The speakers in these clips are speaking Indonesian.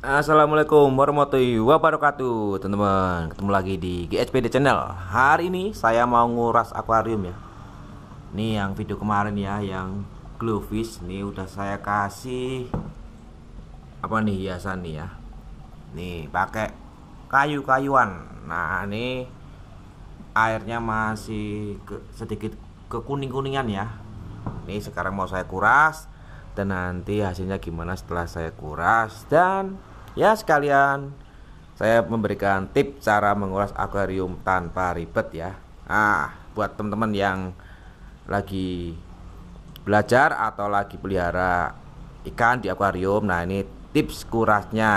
Assalamualaikum warahmatullahi wabarakatuh teman-teman ketemu lagi di GSPD Channel hari ini saya mau nguras akuarium ya ini yang video kemarin ya yang glowfish nih udah saya kasih apa nih hiasan nih ya nih pakai kayu-kayuan nah ini airnya masih ke, sedikit kekuning-kuningan ya ini sekarang mau saya kuras dan nanti hasilnya gimana setelah saya kuras dan Ya sekalian saya memberikan tips cara menguras akuarium tanpa ribet ya. Ah, buat teman-teman yang lagi belajar atau lagi pelihara ikan di akuarium, nah ini tips kurasnya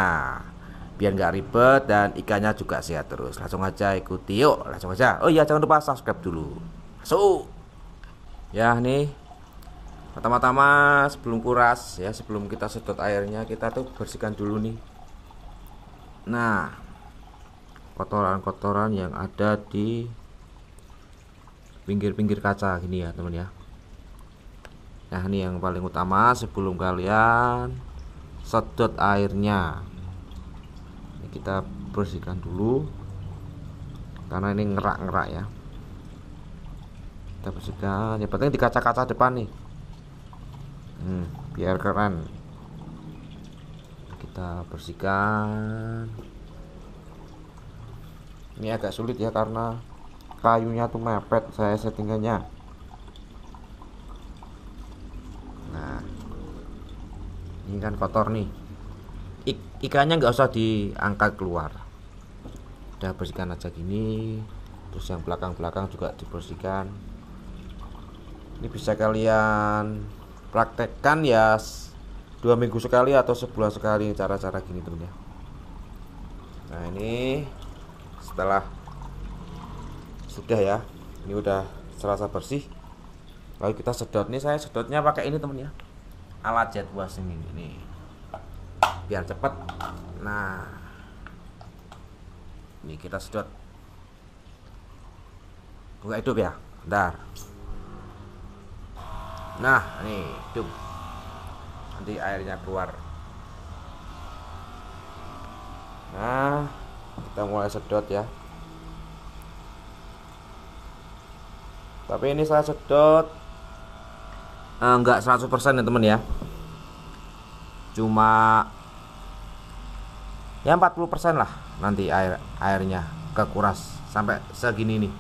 biar nggak ribet dan ikannya juga sehat terus. Langsung aja ikuti yuk, langsung aja. Oh iya jangan lupa subscribe dulu. So, Ya nih pertama-tama sebelum kuras ya sebelum kita sedot airnya kita tuh bersihkan dulu nih nah kotoran-kotoran yang ada di pinggir-pinggir kaca gini ya teman ya nah ini yang paling utama sebelum kalian sedot airnya ini kita bersihkan dulu karena ini ngerak-ngerak ya kita bersihkan yang penting di kaca-kaca depan nih hmm, biar keren kita bersihkan ini agak sulit ya karena kayunya tuh mepet saya settingannya nah ini kan kotor nih Ik ikannya nggak usah diangkat keluar udah bersihkan aja gini terus yang belakang-belakang juga dibersihkan ini bisa kalian praktekkan ya dua minggu sekali atau sebulan sekali cara-cara gini temen ya. nah ini setelah sudah ya ini udah serasa bersih lalu kita sedot nih saya sedotnya pakai ini temennya alat jet washing ini nih biar cepet nah ini kita sedot buka hidup ya bentar nah ini hidup nanti airnya keluar nah kita mulai sedot ya tapi ini saya sedot eh, enggak 100% ya teman ya cuma ya 40% lah nanti air airnya kekuras sampai segini nih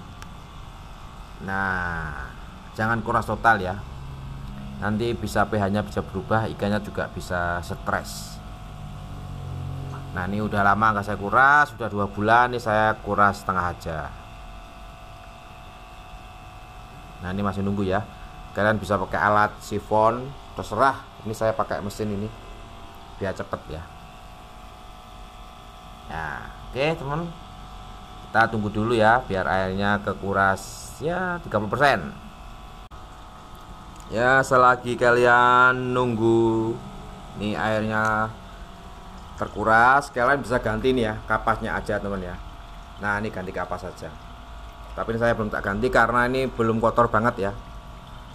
nah jangan kuras total ya nanti bisa pH-nya bisa berubah, ikannya juga bisa stres. Nah ini udah lama nggak saya kuras, sudah dua bulan ini saya kuras setengah aja. Nah ini masih nunggu ya. Kalian bisa pakai alat sifon, terserah. Ini saya pakai mesin ini biar cepet ya. Nah, oke okay, teman, kita tunggu dulu ya biar airnya kekuras ya 30 persen ya selagi kalian nunggu nih airnya terkuras kalian bisa ganti nih ya kapasnya aja teman ya nah ini ganti kapas saja tapi ini saya belum tak ganti karena ini belum kotor banget ya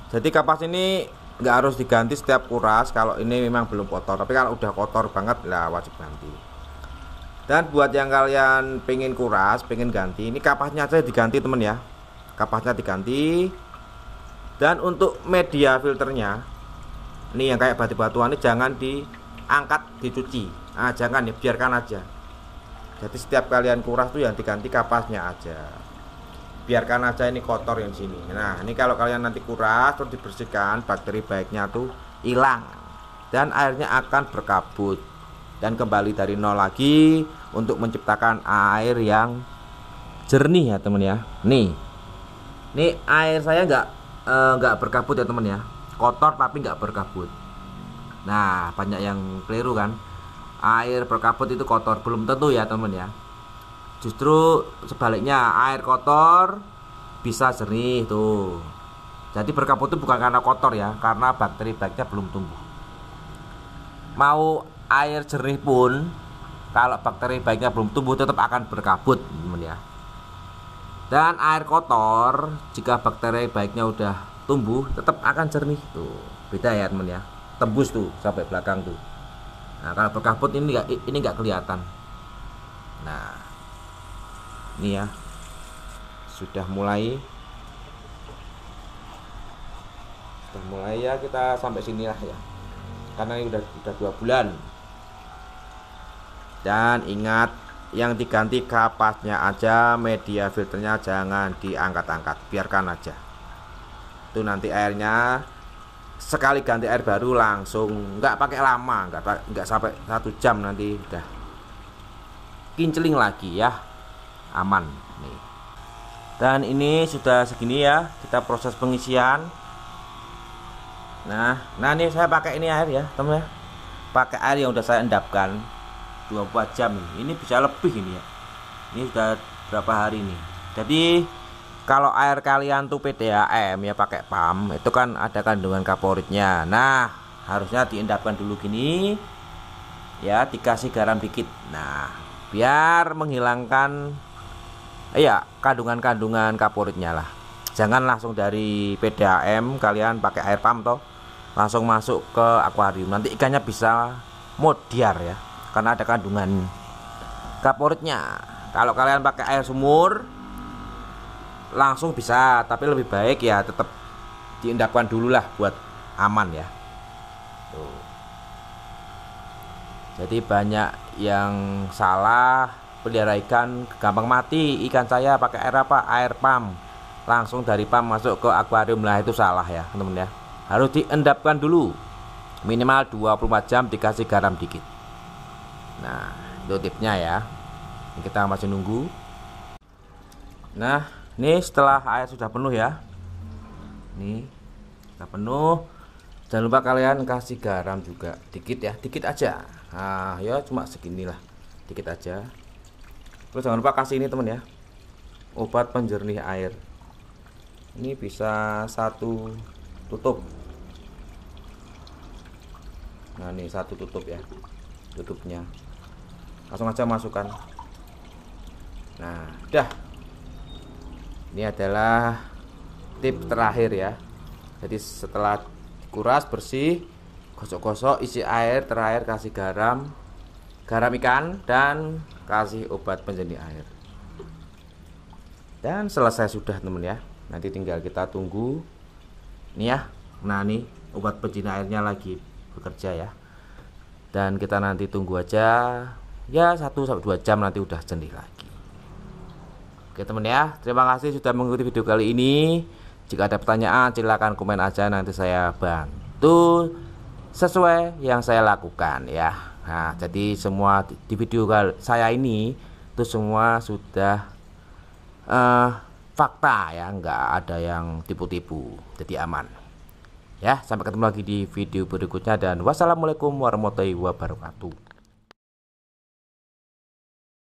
jadi kapas ini nggak harus diganti setiap kuras kalau ini memang belum kotor tapi kalau udah kotor banget lah wajib ganti dan buat yang kalian pengen kuras pengen ganti ini kapasnya aja diganti teman ya kapasnya diganti dan untuk media filternya ini yang kayak batu-batuan ini jangan diangkat dicuci nah, jangan ya biarkan aja jadi setiap kalian kuras tuh yang diganti kapasnya aja biarkan aja ini kotor yang sini nah ini kalau kalian nanti kuras terus dibersihkan bakteri baiknya tuh hilang dan airnya akan berkabut dan kembali dari nol lagi untuk menciptakan air yang jernih ya teman ya nih nih air saya nggak Eh, nggak uh, berkabut ya temen ya kotor tapi nggak berkabut nah banyak yang keliru kan air berkabut itu kotor belum tentu ya temen ya justru sebaliknya air kotor bisa jernih tuh jadi berkabut itu bukan karena kotor ya karena bakteri baiknya belum tumbuh mau air jernih pun kalau bakteri baiknya belum tumbuh tetap akan berkabut temen ya dan air kotor jika bakteri baiknya udah tumbuh tetap akan jernih tuh beda ya temen ya tembus tuh sampai belakang tuh nah kalau berkabut ini nggak ini nggak kelihatan nah ini ya sudah mulai sudah mulai ya kita sampai sini lah ya karena ini udah udah dua bulan dan ingat yang diganti kapasnya aja media filternya jangan diangkat-angkat biarkan aja itu nanti airnya sekali ganti air baru langsung nggak pakai lama nggak nggak sampai satu jam nanti udah kinceling lagi ya aman nih dan ini sudah segini ya kita proses pengisian nah nah ini saya pakai ini air ya teman ya pakai air yang udah saya endapkan 24 jam ini bisa lebih ini ya ini sudah berapa hari ini jadi kalau air kalian tuh PDAM ya pakai PAM itu kan ada kandungan kaporitnya nah harusnya diendapkan dulu gini ya dikasih garam dikit nah biar menghilangkan eh, ya kandungan-kandungan kaporitnya lah jangan langsung dari PDAM kalian pakai air PAM toh langsung masuk ke akuarium nanti ikannya bisa modiar ya karena ada kandungan kaporitnya kalau kalian pakai air sumur langsung bisa tapi lebih baik ya tetap diendapkan dulu lah buat aman ya Tuh. jadi banyak yang salah pelihara ikan gampang mati ikan saya pakai air apa air pam langsung dari pam masuk ke akuarium lah itu salah ya teman ya harus diendapkan dulu minimal 24 jam dikasih garam dikit nah itu tipnya ya kita masih nunggu nah ini setelah air sudah penuh ya ini sudah penuh jangan lupa kalian kasih garam juga dikit ya dikit aja nah ya cuma lah dikit aja terus jangan lupa kasih ini teman ya obat penjernih air ini bisa satu tutup nah ini satu tutup ya tutupnya langsung aja masukkan nah dah ini adalah tip terakhir ya jadi setelah dikuras bersih gosok-gosok isi air terakhir kasih garam garam ikan dan kasih obat penjernih air dan selesai sudah temen ya nanti tinggal kita tunggu nih ya nah nih obat penjernih airnya lagi bekerja ya dan kita nanti tunggu aja ya satu sampai 2 jam nanti udah jernih lagi. Oke teman ya, terima kasih sudah mengikuti video kali ini. Jika ada pertanyaan silahkan komen aja nanti saya bantu sesuai yang saya lakukan ya. Nah, jadi semua di video saya ini itu semua sudah uh, fakta ya, enggak ada yang tipu-tipu. Jadi aman. Ya, sampai ketemu lagi di video berikutnya dan wassalamualaikum warahmatullahi wabarakatuh.